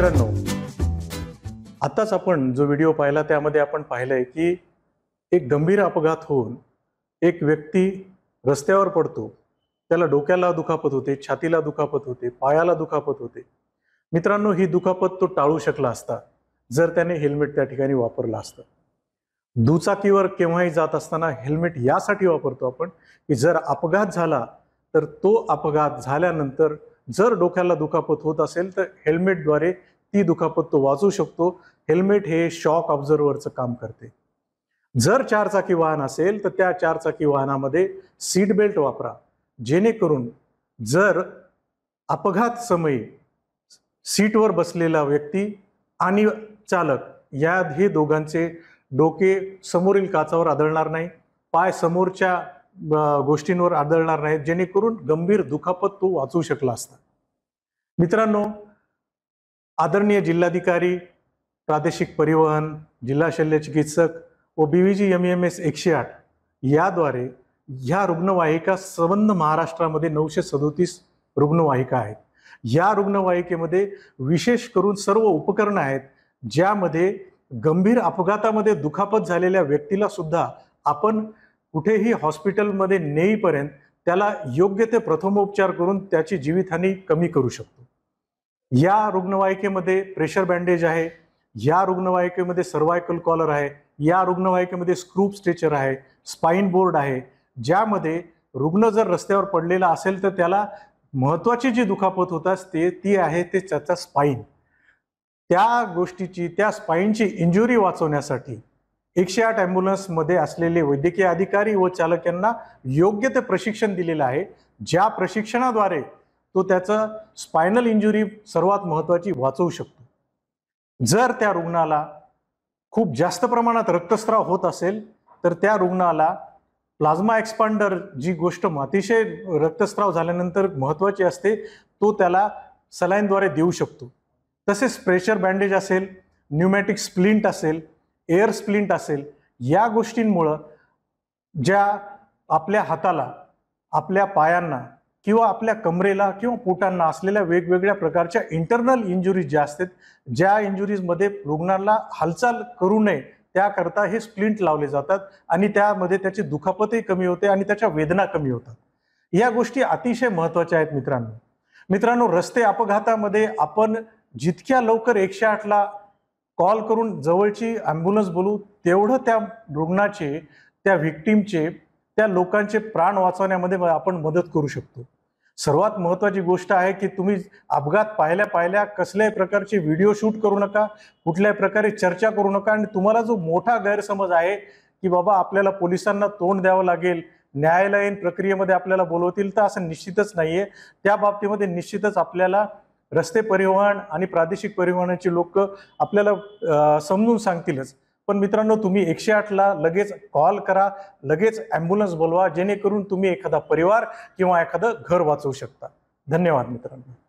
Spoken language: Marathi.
मित्रांनो आताच आपण जो व्हिडिओ पाहिला त्यामध्ये आपण पाहिलंय की एक गंभीर अपघात होऊन एक व्यक्ती रस्त्यावर पडतो त्याला डोक्याला दुखापत होते छातीला दुखापत होते पायाला दुखापत होते मित्रांनो ही दुखापत तो टाळू शकला असता जर त्याने हेल्मेट त्या ठिकाणी वापरलं असतं दुचाकीवर केव्हाही जात असताना हेल्मेट यासाठी वापरतो आपण की जर अपघात झाला तर तो अपघात झाल्यानंतर जर डोक्याला दुखापत होत असेल तर हेल्मेटद्वारे ती दुखापत तो वाचू शकतो हेल्मेट हे शॉक ऑब्झर्वरचं काम करते जर चारचाकी वाहन असेल तर त्या चारचाकी वाहनामध्ये सीट बेल्ट वापरा जेणेकरून जर अपघात समयी सीटवर बसलेला व्यक्ती आणि चालक या हे दोघांचे डोके समोरील काचावर आदळणार नाही पाय समोरच्या गोष्टींवर आदळणार नाहीत जेणेकरून गंभीर दुखापत तो वाचू शकला असता मित्रांनो आदरणीय जिल्हाधिकारी प्रादेशिक परिवहन जिल्हा शल्य चिकित्सक व B V G M M S एकशे आठ याद्वारे ह्या रुग्णवाहिका संबंध महाराष्ट्रामध्ये नऊशे सदोतीस रुग्णवाहिका आहेत या रुग्णवाहिकेमध्ये विशेष करून सर्व उपकरणं आहेत ज्यामध्ये गंभीर अपघातामध्ये दुखापत झालेल्या व्यक्तीला सुद्धा आपण कुठेही हॉस्पिटलमध्ये नेईपर्यंत त्याला योग्य ते प्रथमोपचार करून त्याची जीवितहानी कमी करू शकतो या रुग्णवाहिकेमध्ये प्रेशर बँडेज आहे या रुग्णवाहिकेमध्ये सर्वायकल कॉलर आहे या रुग्णवाहिकेमध्ये स्क्रूप स्ट्रेचर आहे स्पाईन बोर्ड आहे ज्यामध्ये रुग्ण जर रस्त्यावर पडलेला असेल तर त्याला महत्त्वाची जी दुखापत होतास ते ती आहे ते त्याचा स्पाईन त्या गोष्टीची त्या स्पाईनची इंजुरी वाचवण्यासाठी एकशे आठ ॲम्ब्युलन्समध्ये असलेले वैद्यकीय अधिकारी व चालक यांना योग्य ते प्रशिक्षण दिलेलं आहे ज्या प्रशिक्षणाद्वारे तो त्याचं स्पायनल इंजुरी सर्वात महत्त्वाची वाचवू शकतो जर त्या रुग्णाला खूप जास्त प्रमाणात रक्तस्राव होत असेल तर त्या रुग्णाला प्लाझ्मा एक्सपांडर जी गोष्ट अतिशय रक्तस्राव झाल्यानंतर महत्त्वाची असते तो त्याला सलाईनद्वारे देऊ शकतो तसेच प्रेशर बँडेज असेल न्यूमॅटिक स्प्लिंट असेल एअर स्प्लिंट असेल या गोष्टींमुळं ज्या आपल्या हाताला आपल्या पायांना किंवा आपल्या कमरेला किंवा पोटांना असलेल्या वेगवेगळ्या प्रकारच्या इंटरनल इंजुरीज ज्या असतात ज्या इंजुरीजमध्ये रुग्णाला हालचाल करू नये त्याकरता हे स्प्लिंट लावले जातात आणि त्यामध्ये त्याची दुखापतही कमी होते आणि त्याच्या वेदना कमी होतात या गोष्टी अतिशय महत्त्वाच्या आहेत मित्रांनो मित्रांनो रस्ते अपघातामध्ये आपण जितक्या लवकर एकशे आठला कॉल करून जवळची ॲम्ब्युलन्स बोलू तेवढं त्या रुग्णाचे त्या व्हिक्टीमचे त्या लोकांचे प्राण वाचवण्यामध्ये आपण मदत करू शकतो सर्वात महत्त्वाची गोष्ट आहे की तुम्ही अपघात पाहिल्या पाहिल्या कसल्याही प्रकारचे व्हिडिओ शूट करू नका कुठल्याही प्रकारे चर्चा करू नका आणि तुम्हाला जो मोठा गैरसमज आहे की बाबा आपल्याला पोलिसांना तोंड द्यावं लागेल न्यायालयीन प्रक्रियेमध्ये आपल्याला बोलवतील तर असं निश्चितच नाही आहे त्या बाबतीमध्ये निश्चितच आपल्याला रस्ते परिवहन आणि प्रादेशिक परिवहनाची लोक आपल्याला समजून सांगतीलच पण मित्रांनो तुम्ही एकशे आठला लगेच कॉल करा लगेच ॲम्ब्युलन्स बोलवा जेणेकरून तुम्ही एखादा परिवार किंवा एखादं घर वाचवू शकता धन्यवाद मित्रांनो